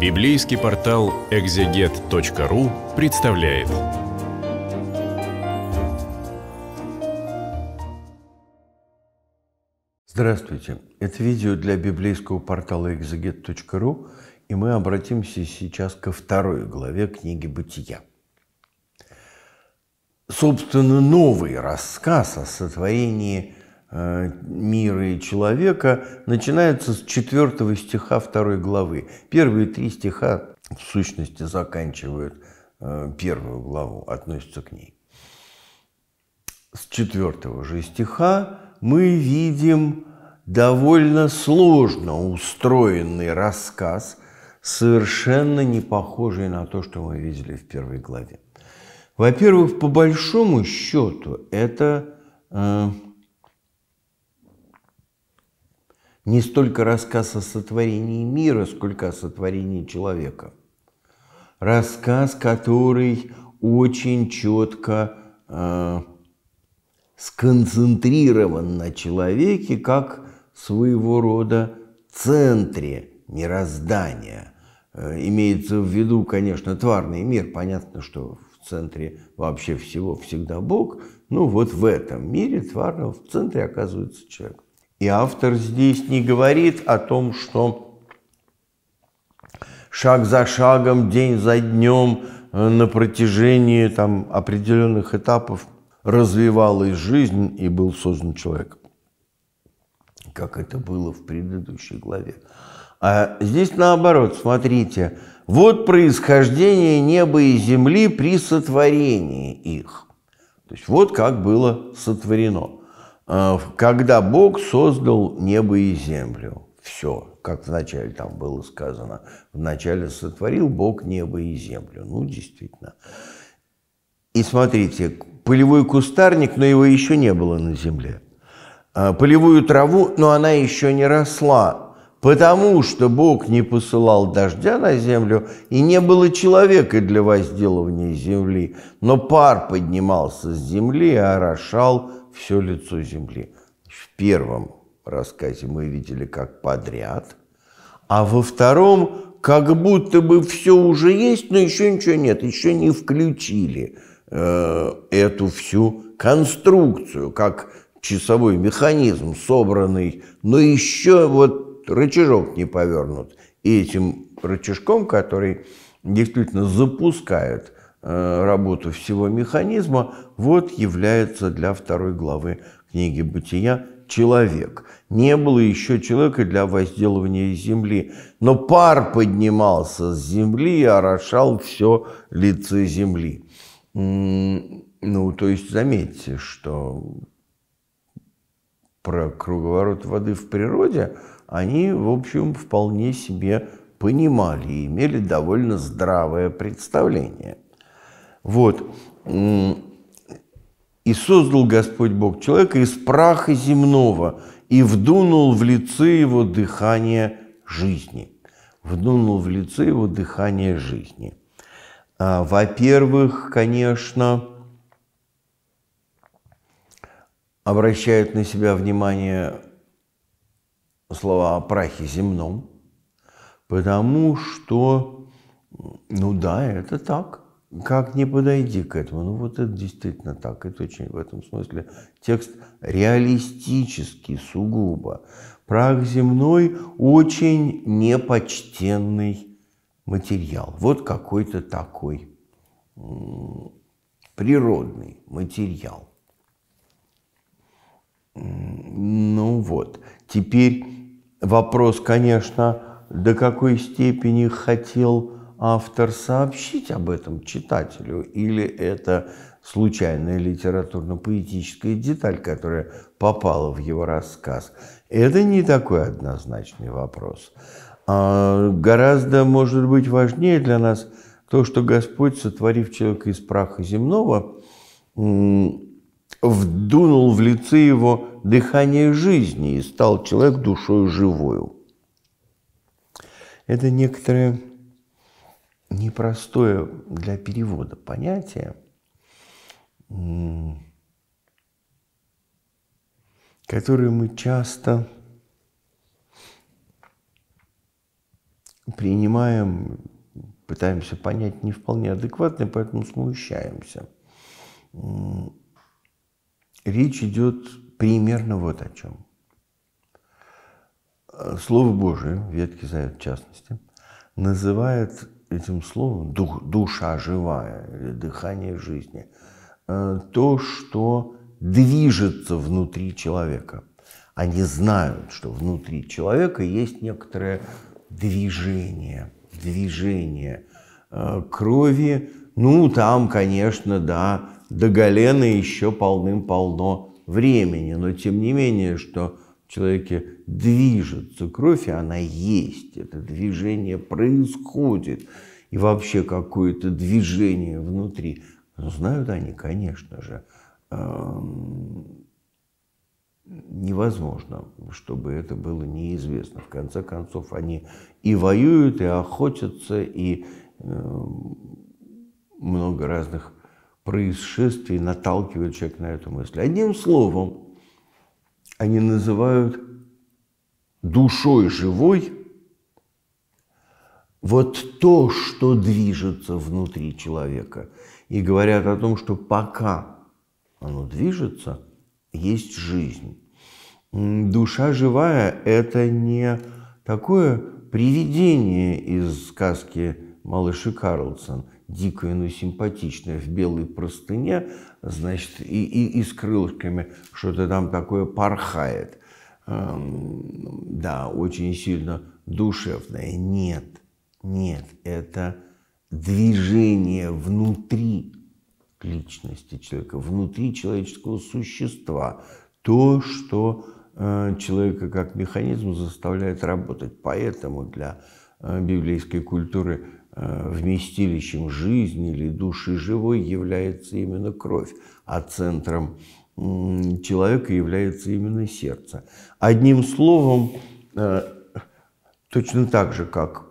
Библейский портал экзегет.ру представляет. Здравствуйте! Это видео для библейского портала экзегет.ру, и мы обратимся сейчас ко второй главе книги «Бытия». Собственно, новый рассказ о сотворении – Э, мира и человека начинаются с четвертого стиха второй главы. Первые три стиха в сущности заканчивают э, первую главу, относятся к ней. С четвертого же стиха мы видим довольно сложно устроенный рассказ, совершенно не похожий на то, что мы видели в первой главе. Во-первых, по большому счету, это э, не столько рассказ о сотворении мира, сколько о сотворении человека. Рассказ, который очень четко э, сконцентрирован на человеке как своего рода центре мироздания. Э, имеется в виду, конечно, тварный мир. Понятно, что в центре вообще всего всегда Бог. Ну вот в этом мире тварного в центре оказывается человек. И автор здесь не говорит о том, что шаг за шагом, день за днем э, на протяжении там, определенных этапов развивалась жизнь и был создан человек, как это было в предыдущей главе. А здесь наоборот, смотрите, вот происхождение неба и земли при сотворении их. То есть вот как было сотворено. Э, когда Бог создал небо и землю. Все, как вначале там было сказано. Вначале сотворил Бог небо и землю. Ну, действительно. И смотрите, полевой кустарник, но его еще не было на земле. Э, полевую траву, но она еще не росла, потому что Бог не посылал дождя на землю, и не было человека для возделывания земли, но пар поднимался с земли и орошал все лицо земли. В первом рассказе мы видели как подряд, а во втором как будто бы все уже есть, но еще ничего нет, еще не включили э, эту всю конструкцию, как часовой механизм собранный, но еще вот рычажок не повернут. И этим рычажком, который действительно запускает Э, работу всего механизма, вот является для второй главы книги «Бытия» человек. Не было еще человека для возделывания земли, но пар поднимался с земли и орошал все лице земли. Ну, то есть заметьте, что про круговорот воды в природе они, в общем, вполне себе понимали и имели довольно здравое представление. Вот. «И создал Господь Бог человека из праха земного, и вдунул в лице его дыхание жизни». Вдунул в лице его дыхание жизни. А, во-первых, конечно, обращают на себя внимание слова о прахе земном, потому что, ну да, это так как не подойди к этому. Ну вот это действительно так. Это очень в этом смысле текст реалистический сугубо. Прах земной очень непочтенный материал. Вот какой-то такой природный материал. Ну вот, теперь вопрос, конечно, до какой степени хотел автор сообщить об этом читателю, или это случайная литературно-поэтическая деталь, которая попала в его рассказ? Это не такой однозначный вопрос. А гораздо, может быть, важнее для нас то, что Господь, сотворив человека из праха земного, вдунул в лице его дыхание жизни и стал человек душою живою. Это некоторые непростое для перевода понятие, которое мы часто принимаем, пытаемся понять не вполне адекватно, поэтому смущаемся. Речь идет примерно вот о чем. Слово Божие, Ветки Завет в частности, называет этим словом, дух, душа живая, дыхание жизни, э, то, что движется внутри человека. Они знают, что внутри человека есть некоторое движение, движение э, крови. Ну, там, конечно, да, до Галена еще полным-полно времени, но тем не менее, что человеке движется кровь, и она есть. Это движение происходит. И вообще какое-то движение внутри. Но знают они, конечно же, эм, невозможно, чтобы это было неизвестно. В конце концов, они и воюют, и охотятся, и эм, много разных происшествий наталкивают человек на эту мысль. Одним словом, они называют душой живой вот то, что движется внутри человека. И говорят о том, что пока оно движется, есть жизнь. Душа живая – это не такое привидение из сказки Малыши Карлсон, дикое, но симпатичное, в белой простыне, значит, и, и, и с крылышками что-то там такое порхает. Эм, да, очень сильно душевное. Нет, нет, это движение внутри личности человека, внутри человеческого существа, то, что э, человека как механизм заставляет работать. Поэтому для э, библейской культуры Э, вместилищем жизни или души живой является именно кровь, а центром человека является именно сердце. Одним словом, э, точно так же, как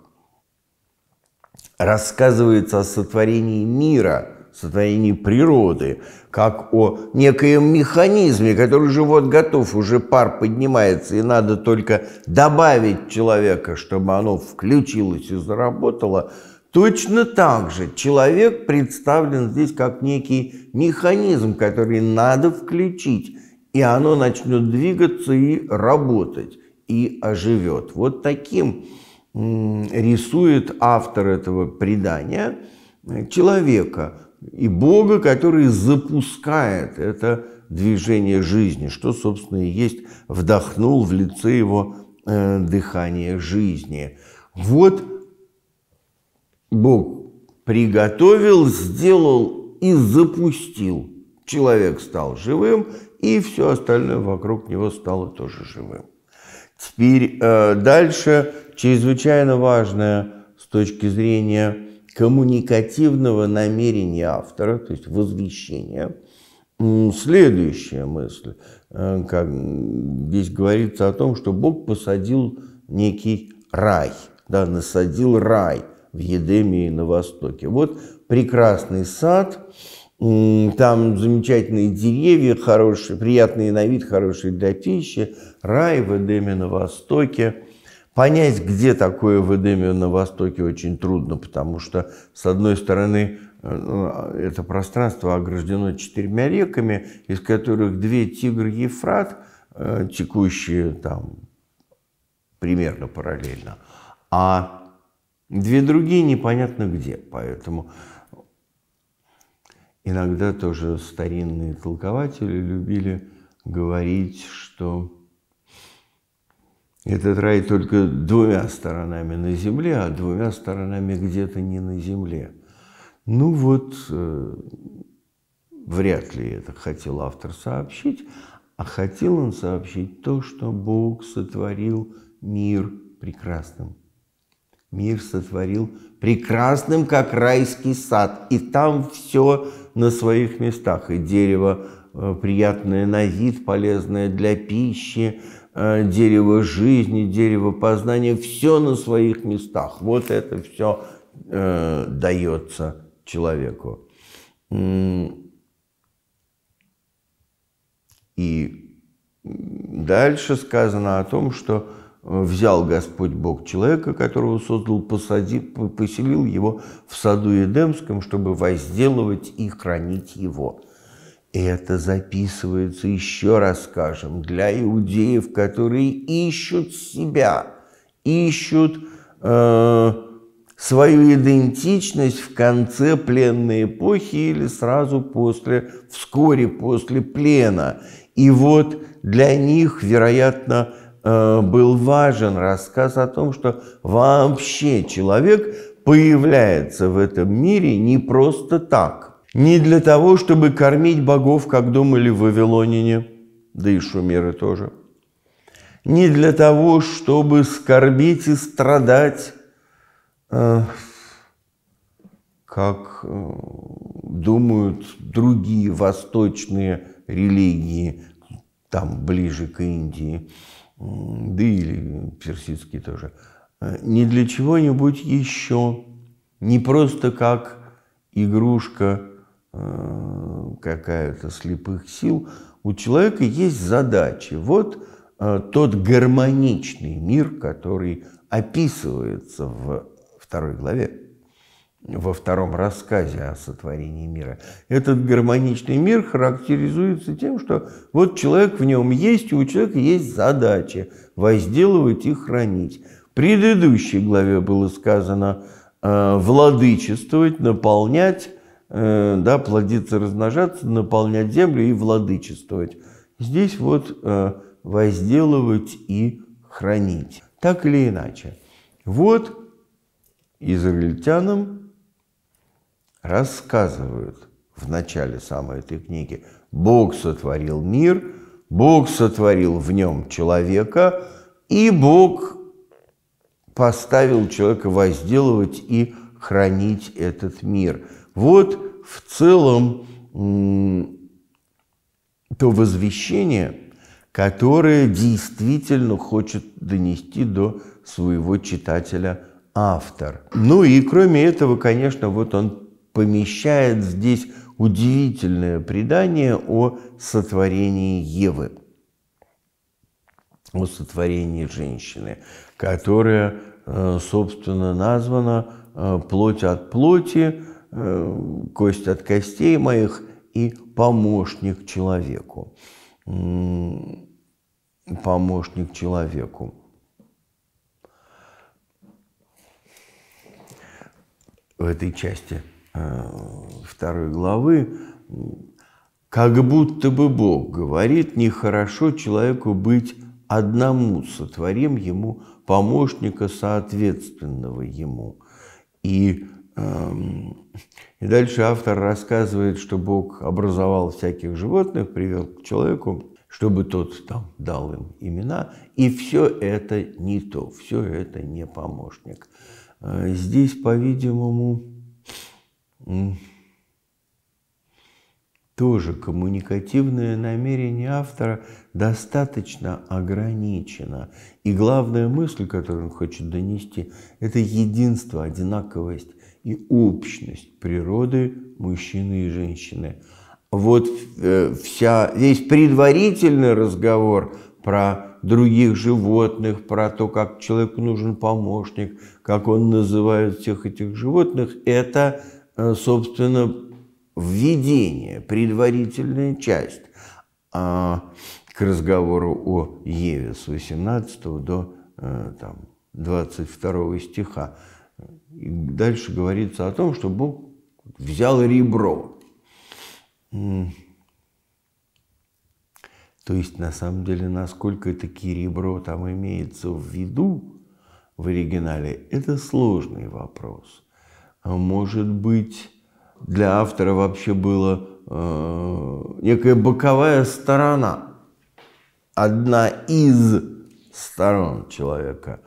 рассказывается о сотворении мира, сотворении природы, как о некоем механизме, который же вот готов, уже пар поднимается, и надо только добавить человека, чтобы оно включилось и заработало – Точно так же человек представлен здесь как некий механизм, который надо включить, и оно начнет двигаться и работать, и оживет. Вот таким рисует автор этого предания человека и Бога, который запускает это движение жизни, что, собственно, и есть вдохнул в лице его э, дыхание жизни. Вот Бог приготовил, сделал и запустил. Человек стал живым, и все остальное вокруг него стало тоже живым. Теперь э, дальше чрезвычайно важное с точки зрения коммуникативного намерения автора, то есть возвещения. Следующая мысль. Э, как здесь говорится о том, что Бог посадил некий рай, да, насадил рай – в Едемии на востоке. Вот прекрасный сад, там замечательные деревья, хорошие, приятные на вид, хорошие для пищи, рай в Эдеме на востоке. Понять, где такое в Эдеме на востоке, очень трудно, потому что, с одной стороны, э, э, это пространство ограждено четырьмя реками, из которых две Тигр и Ефрат, э, текущие там примерно параллельно, а Две другие непонятно где, поэтому иногда тоже старинные толкователи любили говорить, что этот рай только двумя сторонами на земле, а двумя сторонами где-то не на земле. Ну вот, э, вряд ли это хотел автор сообщить, а хотел он сообщить то, что Бог сотворил мир прекрасным мир сотворил прекрасным, как райский сад, и там все на своих местах, и дерево э, приятное на вид, полезное для пищи, э, дерево жизни, дерево познания, все на своих местах. Вот это все э, дается человеку. И дальше сказано о том, что взял Господь Бог человека, которого создал, посадил, поселил его в саду Эдемском, чтобы возделывать и хранить его. И это записывается, еще раз скажем, для иудеев, которые ищут себя, ищут э, свою идентичность в конце пленной эпохи или сразу после, вскоре после плена. И вот для них, вероятно, Э, был важен рассказ о том, что вообще человек появляется в этом мире не просто так, не для того, чтобы кормить богов, как думали в Вавилонине, да и шумеры тоже, не для того, чтобы скорбить и страдать, э, как э, думают другие восточные религии, там ближе к Индии, да или персидский тоже, э, не для чего-нибудь еще, не просто как игрушка э, какая-то слепых сил, у человека есть задачи. Вот э, тот гармоничный мир, который описывается в второй главе во втором рассказе о сотворении мира. Этот гармоничный мир характеризуется тем, что вот человек в нем есть, и у человека есть задача возделывать и хранить. В предыдущей главе было сказано э, «владычествовать», «наполнять», э, да, «плодиться», «размножаться», «наполнять землю» и «владычествовать». Здесь вот э, «возделывать» и «хранить». Так или иначе. Вот израильтянам рассказывают в начале самой этой книги. Бог сотворил мир, Бог сотворил в нем человека, и Бог поставил человека возделывать и хранить этот мир. Вот в целом то возвещение, которое действительно хочет донести до своего читателя автор. Ну и кроме этого, конечно, вот он помещает здесь удивительное предание о сотворении Евы, о сотворении женщины, которая, э, собственно, названа э, «плоть от плоти», э, «кость от костей моих» и «помощник человеку». Помощник человеку. в этой части – Э, второй главы, как будто бы Бог говорит, нехорошо человеку быть одному, сотворим ему помощника, соответственного ему. И, эм, и дальше автор рассказывает, что Бог образовал всяких животных, привел к человеку, чтобы тот там дал им имена, и все это не то, все это не помощник. Э, здесь, по-видимому, тоже коммуникативное намерение автора достаточно ограничено. И главная мысль, которую он хочет донести, это единство, одинаковость и общность природы мужчины и женщины. Вот э, вся, весь предварительный разговор про других животных, про то, как человеку нужен помощник, как он называет всех этих животных, это Э, собственно, введение, предварительная часть а, к разговору о Еве с 18 до э, там, 22 стиха. И дальше говорится о том, что Бог взял ребро. То есть, на самом деле, насколько это ребро там имеется в виду в оригинале, это сложный вопрос. А может быть, для автора вообще было э, некая боковая сторона, одна из сторон человека.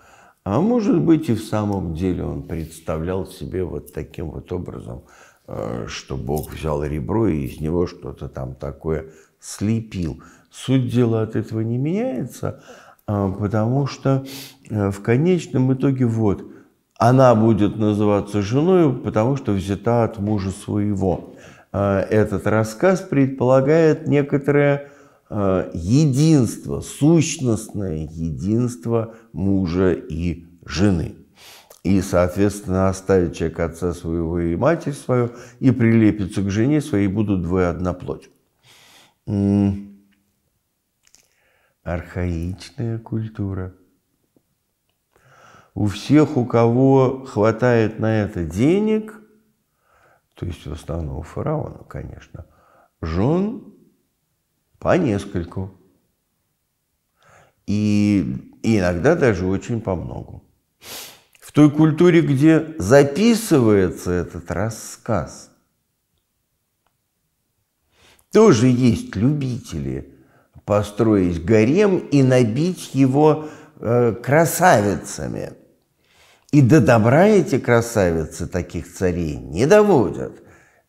А может быть, и в самом деле он представлял себе вот таким вот образом, э, что Бог взял ребро и из него что-то там такое слепил. Суть дела от этого не меняется, э, потому что э, в конечном итоге вот – она будет называться женой, потому что взята от мужа своего. Э, этот рассказ предполагает некоторое э, единство, сущностное единство мужа и жены. И, соответственно, оставит человек отца своего и матерь свою, и прилепится к жене своей, будут двое одна плоть. Архаичная культура – у всех, у кого хватает на это денег, то есть в основном у фараона, конечно, жен по нескольку. И, и иногда даже очень по многу. В той культуре, где записывается этот рассказ, тоже есть любители построить гарем и набить его э, красавицами – и до добра эти красавицы таких царей не доводят.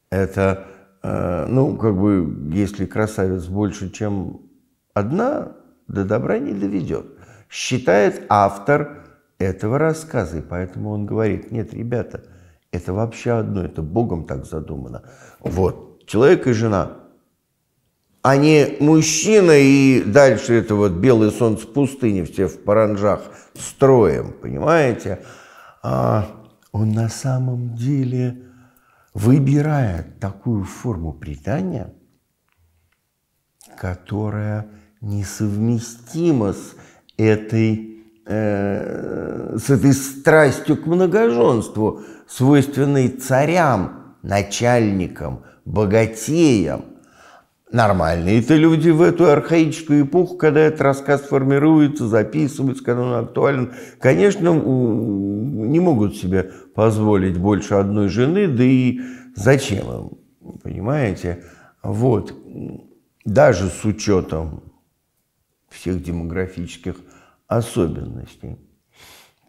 Это, э, ну, как бы, если красавец больше, чем одна, до добра не доведет. Считает автор этого рассказа, и поэтому он говорит, нет, ребята, это вообще одно, это Богом так задумано. Вот, человек и жена, а не мужчина и дальше это вот белое солнце пустыни, все в паранжах строем, понимаете? а он на самом деле, выбирая такую форму предания, которая несовместима с этой, э, с этой страстью к многоженству, свойственной царям, начальникам, богатеям – нормальные-то люди в эту архаическую эпоху, когда этот рассказ формируется, записывается, когда он актуален, конечно, не могут себе позволить больше одной жены, да и зачем им, понимаете? Вот, даже с учетом всех демографических особенностей.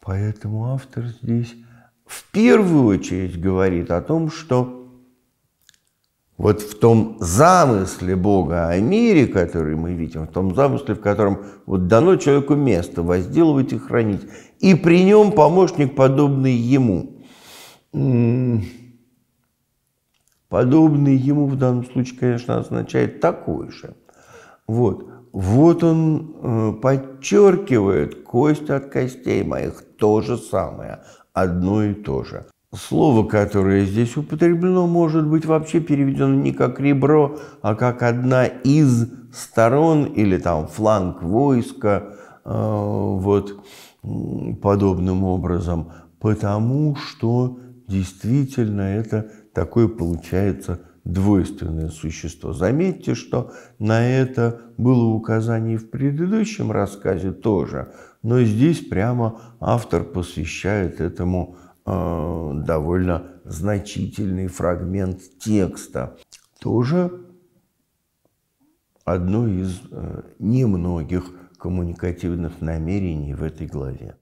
Поэтому автор здесь в первую очередь говорит о том, что вот в том замысле Бога о мире, который мы видим, в том замысле, в котором вот дано человеку место возделывать и хранить, и при нем помощник, подобный ему. Подобный ему в данном случае, конечно, означает такой же. Вот. Вот он э, подчеркивает кость от костей моих, то же самое, одно и то же. Слово, которое здесь употреблено, может быть вообще переведено не как ребро, а как одна из сторон или там фланг войска, э, вот подобным образом, потому что действительно это такое получается двойственное существо. Заметьте, что на это было указание в предыдущем рассказе тоже, но здесь прямо автор посвящает этому Э, довольно значительный фрагмент текста. Тоже одно из э, немногих коммуникативных намерений в этой главе.